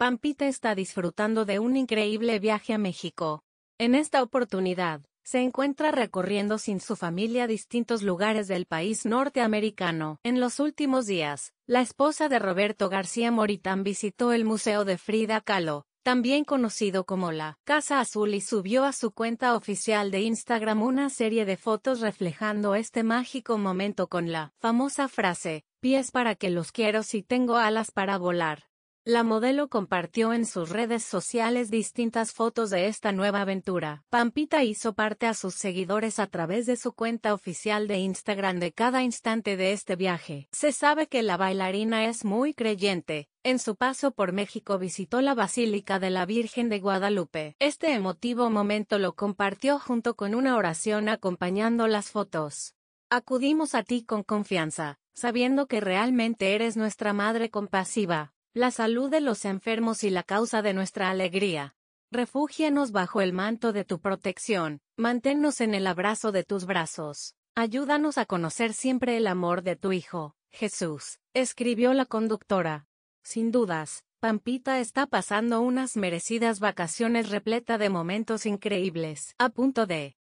Pampita está disfrutando de un increíble viaje a México. En esta oportunidad, se encuentra recorriendo sin su familia distintos lugares del país norteamericano. En los últimos días, la esposa de Roberto García Moritán visitó el Museo de Frida Kahlo, también conocido como la Casa Azul y subió a su cuenta oficial de Instagram una serie de fotos reflejando este mágico momento con la famosa frase, pies para que los quiero si tengo alas para volar. La modelo compartió en sus redes sociales distintas fotos de esta nueva aventura. Pampita hizo parte a sus seguidores a través de su cuenta oficial de Instagram de cada instante de este viaje. Se sabe que la bailarina es muy creyente, en su paso por México visitó la Basílica de la Virgen de Guadalupe. Este emotivo momento lo compartió junto con una oración acompañando las fotos. Acudimos a ti con confianza, sabiendo que realmente eres nuestra Madre compasiva, la salud de los enfermos y la causa de nuestra alegría. Refúgianos bajo el manto de tu protección, manténnos en el abrazo de tus brazos. Ayúdanos a conocer siempre el amor de tu Hijo, Jesús, escribió la conductora. Sin dudas, Pampita está pasando unas merecidas vacaciones repleta de momentos increíbles. A punto de